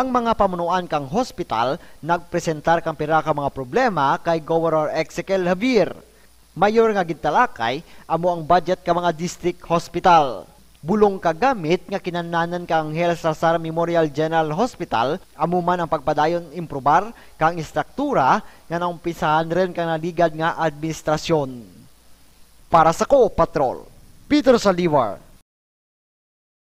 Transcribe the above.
ang mga pamunuan kang hospital nagpresentar kang pira ka mga problema kay Governor Ezekiel Javier. Mayor nga gintalakay amo ang budget ka mga district hospital. Bulong ka gamit nga kinananan kang ang Angel Salazar Memorial General Hospital amo man ang pagpadayon improbar kang istruktura nga naumpisahan ren kang naligad nga administrasyon. Para sa ko, Patrol. Peter Salivar.